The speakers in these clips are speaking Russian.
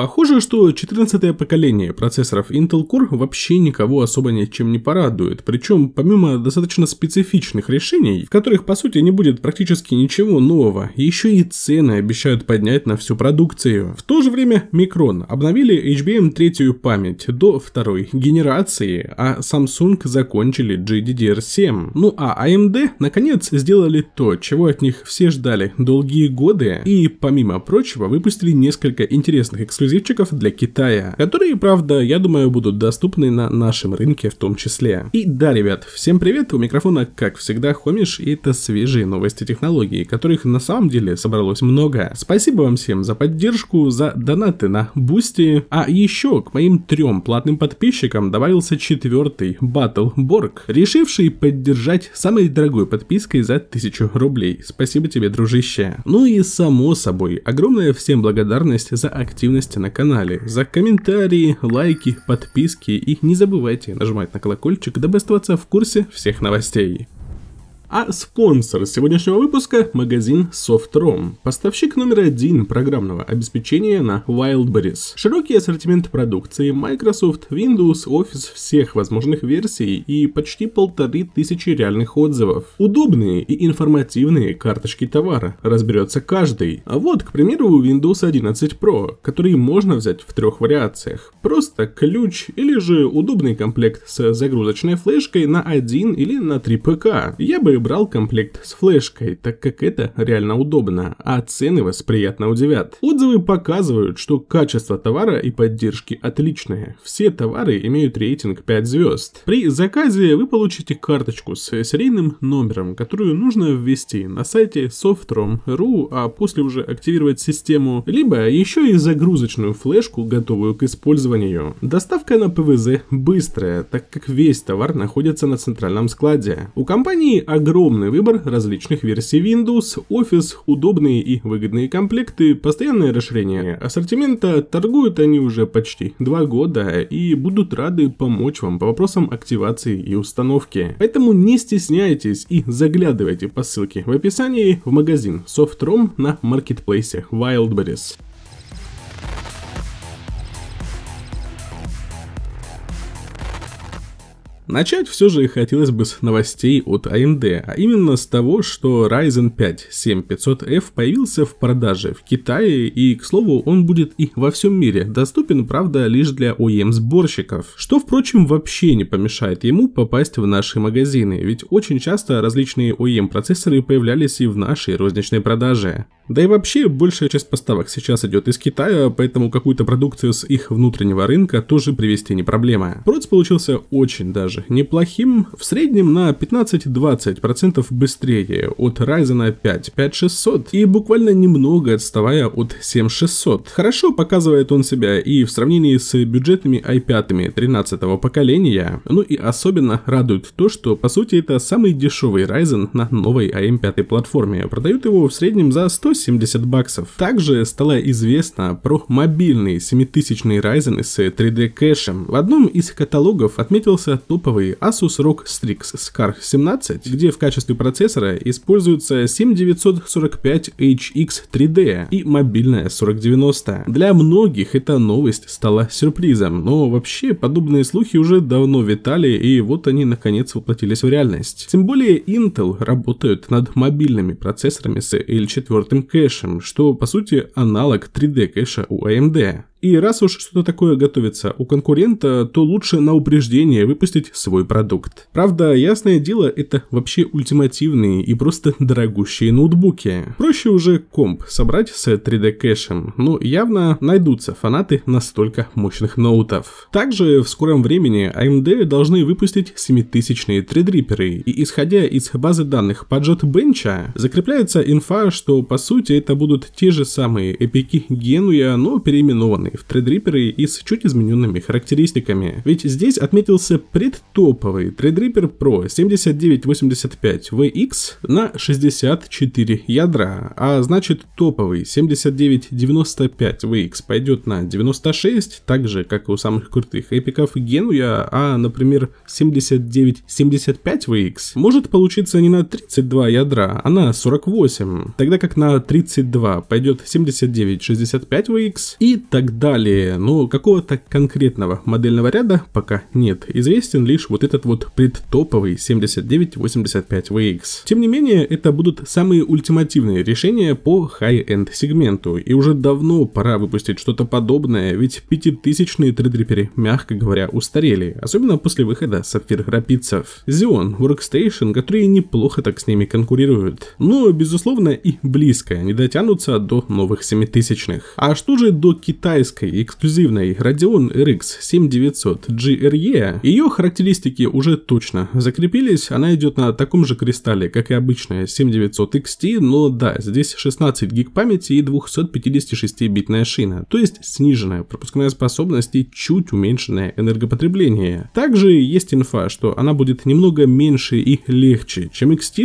Похоже, что 14-е поколение процессоров Intel Core вообще никого особо ничем не порадует, причем помимо достаточно специфичных решений, в которых по сути не будет практически ничего нового, еще и цены обещают поднять на всю продукцию. В то же время Micron обновили HBM третью память до второй генерации, а Samsung закончили GDDR7. Ну а AMD наконец сделали то, чего от них все ждали долгие годы и помимо прочего выпустили несколько интересных эксклюзивных эксклюзивчиков для Китая, которые, правда, я думаю, будут доступны на нашем рынке в том числе. И да, ребят, всем привет, у микрофона, как всегда, Хомиш, и это свежие новости технологий, которых на самом деле собралось много. Спасибо вам всем за поддержку, за донаты на Бусти, а еще к моим трем платным подписчикам добавился четвертый, Battle Борг, решивший поддержать самой дорогой подпиской за 1000 рублей. Спасибо тебе, дружище. Ну и само собой, огромная всем благодарность за активность новости на канале, за комментарии, лайки, подписки и не забывайте нажимать на колокольчик, дабы оставаться в курсе всех новостей. А спонсор сегодняшнего выпуска – магазин Softrom, поставщик номер один программного обеспечения на Wildberries. Широкий ассортимент продукции Microsoft, Windows, Office всех возможных версий и почти полторы тысячи реальных отзывов. Удобные и информативные карточки товара, разберется каждый. А вот, к примеру, Windows 11 Pro, который можно взять в трех вариациях. Просто ключ или же удобный комплект с загрузочной флешкой на один или на три ПК. Я бы брал комплект с флешкой, так как это реально удобно, а цены вас приятно удивят. Отзывы показывают, что качество товара и поддержки отличные. Все товары имеют рейтинг 5 звезд. При заказе вы получите карточку с серийным номером, которую нужно ввести на сайте softrom.ru, а после уже активировать систему, либо еще и загрузочную флешку, готовую к использованию. Доставка на ПВЗ быстрая, так как весь товар находится на центральном складе. У компании огромное огромный выбор различных версий Windows, Office, удобные и выгодные комплекты, постоянное расширение ассортимента, торгуют они уже почти два года и будут рады помочь вам по вопросам активации и установки. Поэтому не стесняйтесь и заглядывайте по ссылке в описании в магазин Softrom на маркетплейсе Wildberries. Начать все же хотелось бы с новостей от AMD, а, а именно с того, что Ryzen 5 7500F появился в продаже в Китае и, к слову, он будет и во всем мире, доступен, правда, лишь для OEM-сборщиков, эм что, впрочем, вообще не помешает ему попасть в наши магазины, ведь очень часто различные OEM-процессоры эм появлялись и в нашей розничной продаже. Да и вообще, большая часть поставок сейчас идет из Китая, поэтому какую-то продукцию с их внутреннего рынка тоже привезти не проблема. Проц получился очень даже тоже неплохим, в среднем на 15-20% быстрее от Ryzen 5 5600 и буквально немного отставая от 7600. Хорошо показывает он себя и в сравнении с бюджетными i5 13 поколения, ну и особенно радует то, что по сути это самый дешевый Ryzen на новой AM5 эм платформе, продают его в среднем за 170 баксов. Также стало известно про мобильный 7000 Ryzen с 3D кэшем. В одном из каталогов отметился топ топовый Asus ROG Strix SCAR 17, где в качестве процессора используется 7945HX 3D и мобильная 4090. Для многих эта новость стала сюрпризом, но вообще подобные слухи уже давно витали и вот они наконец воплотились в реальность. Тем более Intel работают над мобильными процессорами с L4 кэшем, что по сути аналог 3D кэша у AMD. И раз уж что-то такое готовится у конкурента, то лучше на упреждение выпустить свой продукт. Правда, ясное дело, это вообще ультимативные и просто дорогущие ноутбуки. Проще уже комп собрать с 3D кэшем, но явно найдутся фанаты настолько мощных ноутов. Также в скором времени AMD а должны выпустить 7000-е Threadripper, и исходя из базы данных по JetBench, закрепляется инфа, что по сути это будут те же самые эпики Генуя, но переименованные переделанный в Threadripper и с чуть измененными характеристиками. Ведь здесь отметился предтоповый Threadripper Pro 7985VX на 64 ядра, а значит топовый 7995VX пойдет на 96, так же как и у самых крутых эпиков Генуя, а, например, 7975VX может получиться не на 32 ядра, а на 48, тогда как на 32 пойдет 7965VX и так Далее, ну какого-то конкретного модельного ряда пока нет, известен лишь вот этот вот предтоповый 7985VX. Тем не менее, это будут самые ультимативные решения по high-end сегменту, и уже давно пора выпустить что-то подобное, ведь пятитысячные тридриперы, мягко говоря, устарели, особенно после выхода Сапфир Рапицев. Xeon, Workstation, которые неплохо так с ними конкурируют, но, безусловно, и близко не дотянутся до новых семитысячных. А что же до китайских китайской эксклюзивной Radeon RX 7900 GRE ее характеристики уже точно закрепились, она идет на таком же кристалле, как и обычная 7900 XT, но да, здесь 16 гиг памяти и 256-битная шина, то есть сниженная пропускная способность и чуть уменьшенное энергопотребление. Также есть инфа, что она будет немного меньше и легче, чем XT,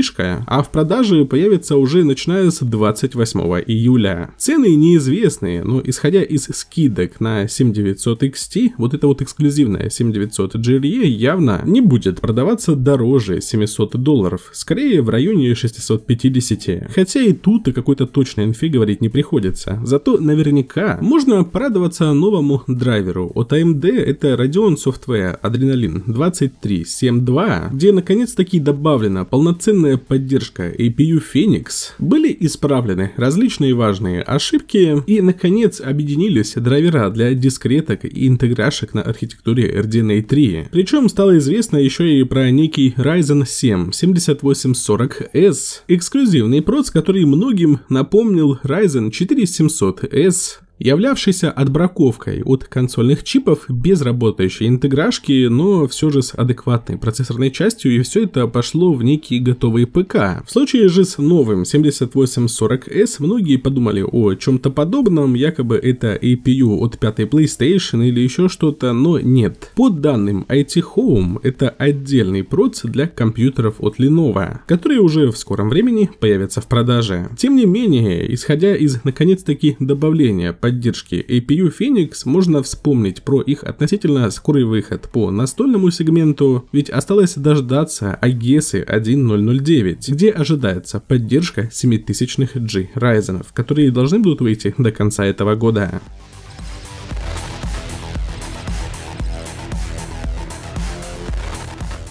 а в продаже появится уже начиная с 28 июля. Цены неизвестные, но исходя из скидки скидок на 7900 XT, вот эта вот эксклюзивная 7900 GLE явно не будет продаваться дороже 700 долларов, скорее в районе 650. Хотя и тут и какой-то точной инфи говорить не приходится. Зато наверняка можно порадоваться новому драйверу от AMD, а это Radeon Software Adrenaline 2372, где наконец-таки добавлена полноценная поддержка APU Phoenix, были исправлены различные важные ошибки и наконец объединились драйвера для дискреток и интеграшек на архитектуре RDNA 3. Причем стало известно еще и про некий Ryzen 7 7840S, эксклюзивный проц, который многим напомнил Ryzen 4700S являвшийся отбраковкой от консольных чипов без работающей интеграшки, но все же с адекватной процессорной частью, и все это пошло в некий готовый ПК. В случае же с новым 7840S многие подумали о чем-то подобном, якобы это APU от 5 PlayStation или еще что-то, но нет. По данным IT Home, это отдельный процесс для компьютеров от Lenovo, которые уже в скором времени появятся в продаже. Тем не менее, исходя из наконец-таки добавления поддержки APU Phoenix можно вспомнить про их относительно скорый выход по настольному сегменту, ведь осталось дождаться AGS 1009, где ожидается поддержка 7000 G Ryzen, которые должны будут выйти до конца этого года.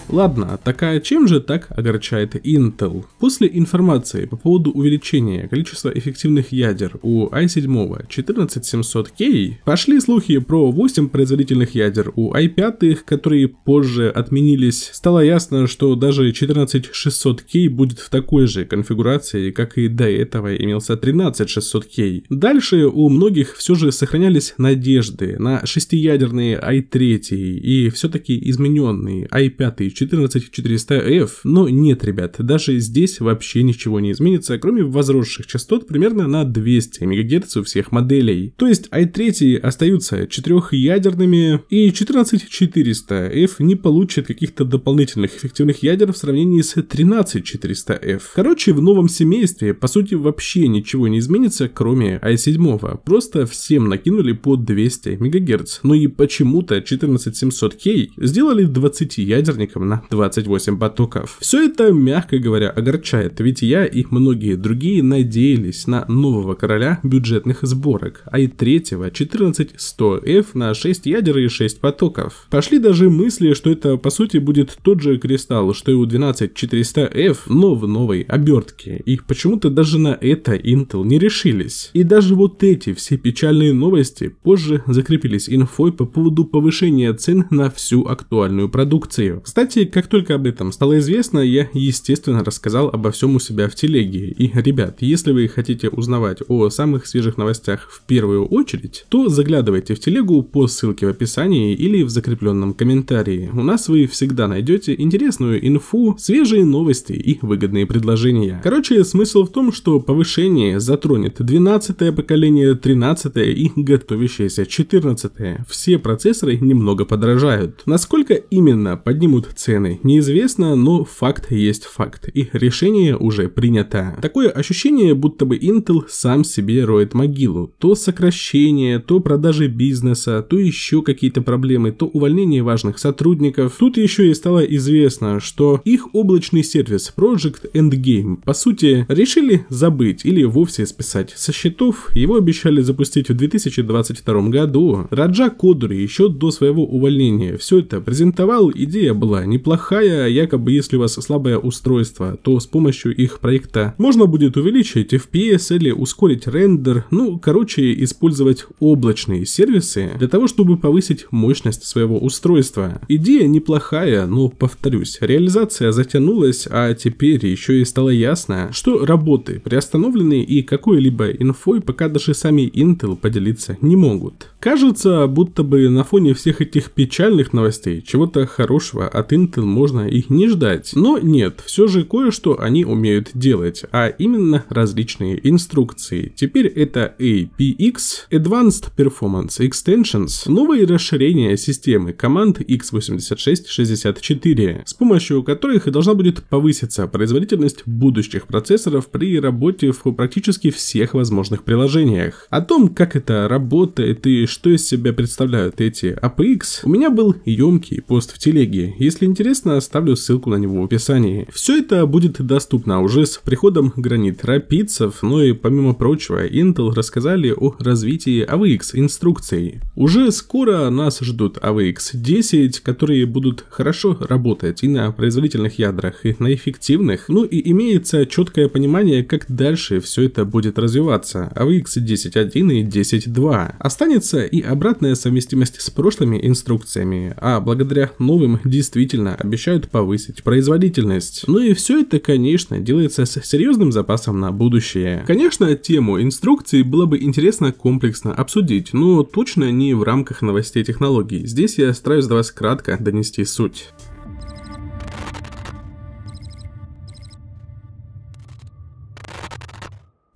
Ладно, такая чем же так огорчает Intel? После информации по поводу увеличения количества эффективных ядер у i7 14700K пошли слухи про 8 производительных ядер у i5, которые позже отменились. Стало ясно, что даже 14600K будет в такой же конфигурации, как и до этого имелся 13600K. Дальше у многих все же сохранялись надежды на шестиядерные i3 и все-таки измененные i5 14400F, но нет, ребят, даже здесь вообще ничего не изменится, кроме возросших частот примерно на 200 МГц у всех моделей. То есть i3 остаются четырехъядерными, и 14400F не получит каких-то дополнительных эффективных ядер в сравнении с 13400F. Короче, в новом семействе, по сути, вообще ничего не изменится, кроме i7. Просто всем накинули по 200 МГц. Ну и почему-то 14700K сделали 20-ядерником ровно 28 потоков. Все это, мягко говоря, огорчает, ведь я и многие другие надеялись на нового короля бюджетных сборок, а и третьего 14100F на 6 ядер и 6 потоков. Пошли даже мысли, что это по сути будет тот же кристалл, что и у 12400F, но в новой обертке. И почему-то даже на это Intel не решились. И даже вот эти все печальные новости позже закрепились инфой по поводу повышения цен на всю актуальную продукцию. Кстати, кстати, как только об этом стало известно, я, естественно, рассказал обо всем у себя в телеге. И, ребят, если вы хотите узнавать о самых свежих новостях в первую очередь, то заглядывайте в телегу по ссылке в описании или в закрепленном комментарии. У нас вы всегда найдете интересную инфу, свежие новости и выгодные предложения. Короче, смысл в том, что повышение затронет 12-е поколение, 13-е и готовящееся 14-е. Все процессоры немного подорожают. Насколько именно поднимут цены цены неизвестно, но факт есть факт, и решение уже принято. Такое ощущение, будто бы Intel сам себе роет могилу. То сокращение, то продажи бизнеса, то еще какие-то проблемы, то увольнение важных сотрудников. Тут еще и стало известно, что их облачный сервис Project Endgame, по сути, решили забыть или вовсе списать со счетов. Его обещали запустить в 2022 году. Раджа Кодури еще до своего увольнения все это презентовал, идея была не неплохая, якобы если у вас слабое устройство, то с помощью их проекта можно будет увеличить FPS или ускорить рендер, ну, короче, использовать облачные сервисы для того, чтобы повысить мощность своего устройства. Идея неплохая, но, повторюсь, реализация затянулась, а теперь еще и стало ясно, что работы приостановлены и какой-либо инфой пока даже сами Intel поделиться не могут. Кажется, будто бы на фоне всех этих печальных новостей чего-то хорошего от Intel момент можно их не ждать. Но нет, все же кое-что они умеют делать, а именно различные инструкции. Теперь это APX, Advanced Performance Extensions, новые расширения системы команд x86-64, с помощью которых должна будет повыситься производительность будущих процессоров при работе в практически всех возможных приложениях. О том, как это работает и что из себя представляют эти APX, у меня был емкий пост в телеге. Если интересно, оставлю ссылку на него в описании. Все это будет доступно уже с приходом гранит рапидцев, ну и помимо прочего, Intel рассказали о развитии AVX инструкций. Уже скоро нас ждут AVX 10, которые будут хорошо работать и на производительных ядрах, и на эффективных, ну и имеется четкое понимание, как дальше все это будет развиваться. AVX 10.1 и 10.2. Останется и обратная совместимость с прошлыми инструкциями, а благодаря новым действительно обязательно обещают повысить производительность. Ну и все это, конечно, делается с серьезным запасом на будущее. Конечно, тему инструкции было бы интересно комплексно обсудить, но точно не в рамках новостей технологий. Здесь я стараюсь до вас кратко донести суть.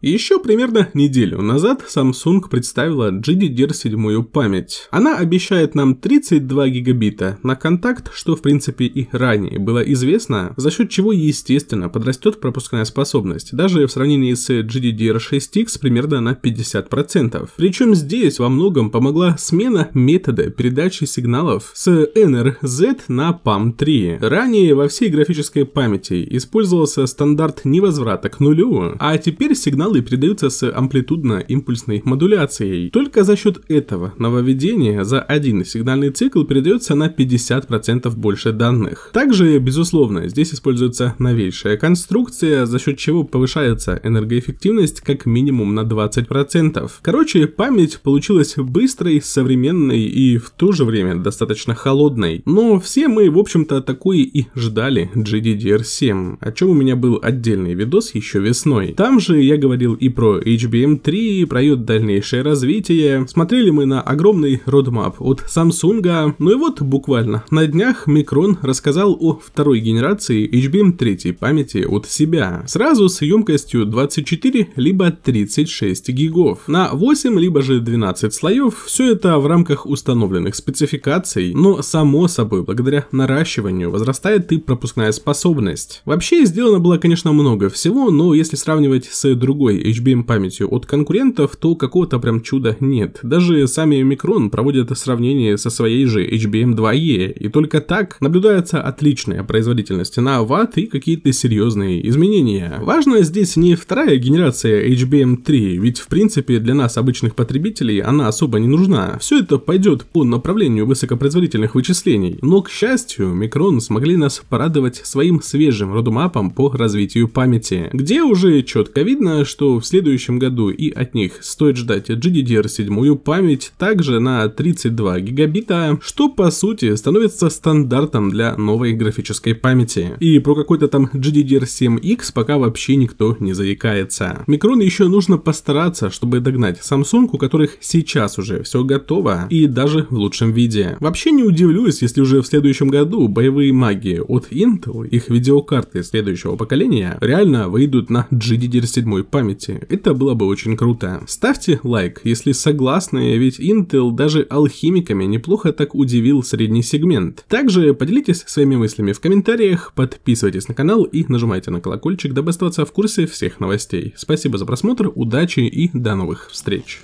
Еще примерно неделю назад Samsung представила GDDR 7 память. Она обещает нам 32 гигабита на контакт, что в принципе и ранее было известно, за счет чего естественно подрастет пропускная способность, даже в сравнении с GDDR 6X примерно на 50%. Причем здесь во многом помогла смена метода передачи сигналов с NRZ на PAM3. Ранее во всей графической памяти использовался стандарт невозврата к нулю, а теперь сигнал сигналы передаются с амплитудно-импульсной модуляцией. Только за счет этого нововведения за один сигнальный цикл передается на 50% больше данных. Также, безусловно, здесь используется новейшая конструкция, за счет чего повышается энергоэффективность как минимум на 20%. Короче, память получилась быстрой, современной и в то же время достаточно холодной. Но все мы, в общем-то, такое и ждали GDDR7, о чем у меня был отдельный видос еще весной. Там же я говорил говорил и про HBM3, и про ее дальнейшее развитие. Смотрели мы на огромный родмап от Samsung, ну и вот буквально на днях Micron рассказал о второй генерации HBM3 памяти от себя, сразу с емкостью 24 либо 36 гигов на 8 либо же 12 слоев, все это в рамках установленных спецификаций, но само собой благодаря наращиванию возрастает и пропускная способность. Вообще сделано было, конечно, много всего, но если сравнивать с другой дорогой HBM памятью от конкурентов, то какого-то прям чуда нет. Даже сами Micron проводят сравнение со своей же HBM 2E, и только так наблюдается отличная производительность на ватт и какие-то серьезные изменения. Важно здесь не вторая генерация HBM 3, ведь в принципе для нас обычных потребителей она особо не нужна. Все это пойдет по направлению высокопроизводительных вычислений, но к счастью Micron смогли нас порадовать своим свежим родмапом по развитию памяти, где уже четко видно, что что в следующем году и от них стоит ждать GDDR7 память также на 32 гигабита, что по сути становится стандартом для новой графической памяти. И про какой-то там GDDR7X пока вообще никто не заикается. Микрон еще нужно постараться, чтобы догнать Samsung, у которых сейчас уже все готово и даже в лучшем виде. Вообще не удивлюсь, если уже в следующем году боевые маги от Intel, их видеокарты следующего поколения, реально выйдут на GDDR7 память памяти. Это было бы очень круто. Ставьте лайк, если согласны, ведь Intel даже алхимиками неплохо так удивил средний сегмент. Также поделитесь своими мыслями в комментариях, подписывайтесь на канал и нажимайте на колокольчик, дабы оставаться в курсе всех новостей. Спасибо за просмотр, удачи и до новых встреч!